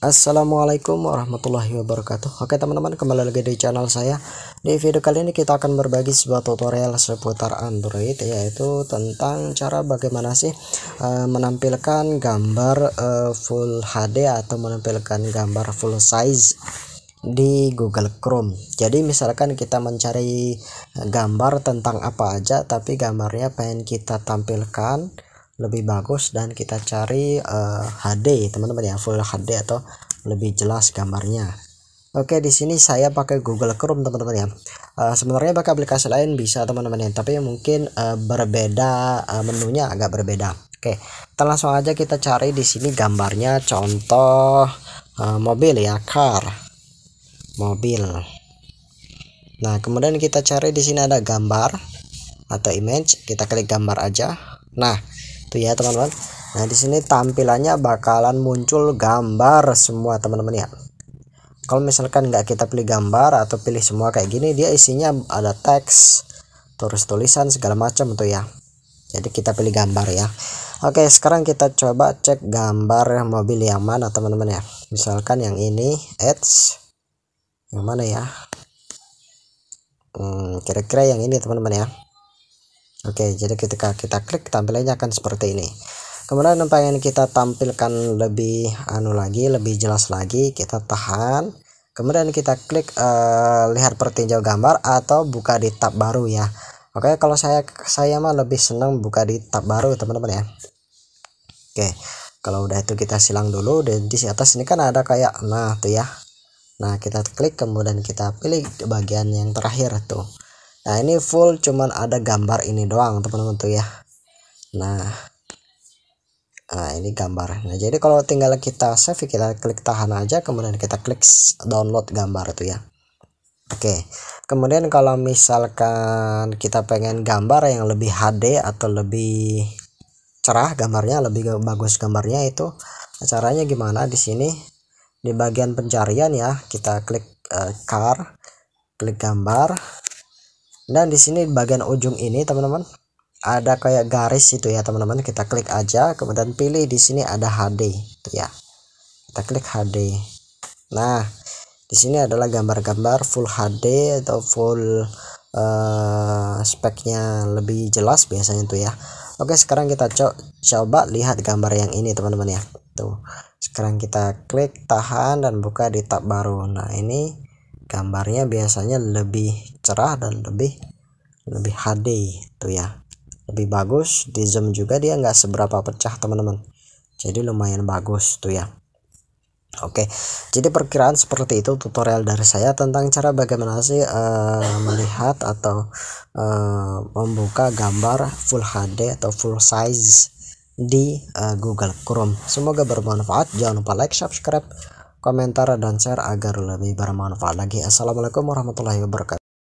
Assalamualaikum warahmatullahi wabarakatuh Oke teman-teman kembali lagi di channel saya Di video kali ini kita akan berbagi sebuah tutorial seputar Android Yaitu tentang cara bagaimana sih uh, menampilkan gambar uh, Full HD Atau menampilkan gambar full size di Google Chrome. Jadi misalkan kita mencari gambar tentang apa aja tapi gambarnya pengen kita tampilkan lebih bagus dan kita cari uh, eh, HD teman-teman ya full HD atau lebih jelas gambarnya Oke di sini saya pakai Google Chrome teman-teman ya. Uh, sebenarnya pakai aplikasi lain bisa teman-teman ya, tapi mungkin uh, berbeda uh, menunya agak berbeda. Oke, kita langsung aja kita cari di sini gambarnya contoh uh, mobil ya, car. Mobil. Nah, kemudian kita cari di sini ada gambar atau image, kita klik gambar aja. Nah, tuh gitu ya teman-teman nah di sini tampilannya bakalan muncul gambar semua teman-teman ya kalau misalkan nggak kita pilih gambar atau pilih semua kayak gini dia isinya ada teks terus tulisan segala macam tuh ya jadi kita pilih gambar ya Oke sekarang kita coba cek gambar mobil yang mana teman-teman ya misalkan yang ini ads yang mana ya hmm, kira-kira hmm, kira -kira yang ini teman-teman ya Oke, jadi ketika kita klik tampilannya akan seperti ini. Kemudian yang pengen kita tampilkan lebih anu lagi, lebih jelas lagi, kita tahan. Kemudian kita klik uh, lihat pertinjau gambar atau buka di tab baru ya. Oke, kalau saya saya mah lebih senang buka di tab baru, teman-teman ya. Oke. Kalau udah itu kita silang dulu dan di atas ini kan ada kayak nah tuh ya. Nah, kita klik kemudian kita pilih bagian yang terakhir tuh nah ini full cuman ada gambar ini doang teman-teman tuh ya nah nah ini gambar nah jadi kalau tinggal kita save kita klik tahan aja kemudian kita klik download gambar tuh ya oke kemudian kalau misalkan kita pengen gambar yang lebih HD atau lebih cerah gambarnya lebih bagus gambarnya itu caranya gimana di sini di bagian pencarian ya kita klik uh, car klik gambar dan di sini bagian ujung ini teman-teman ada kayak garis itu ya teman-teman kita klik aja kemudian pilih di sini ada HD itu ya kita klik HD nah di sini adalah gambar-gambar full HD atau full uh, speknya lebih jelas biasanya tuh ya Oke sekarang kita co coba lihat gambar yang ini teman-teman ya tuh sekarang kita klik tahan dan buka di tab baru nah ini gambarnya biasanya lebih cerah dan lebih lebih HD itu ya lebih bagus di zoom juga dia nggak seberapa pecah teman-teman jadi lumayan bagus tuh ya Oke jadi perkiraan seperti itu tutorial dari saya tentang cara bagaimana sih uh, melihat atau uh, membuka gambar full HD atau full size di uh, Google Chrome semoga bermanfaat jangan lupa like subscribe komentar dan share agar lebih bermanfaat lagi assalamualaikum warahmatullahi wabarakatuh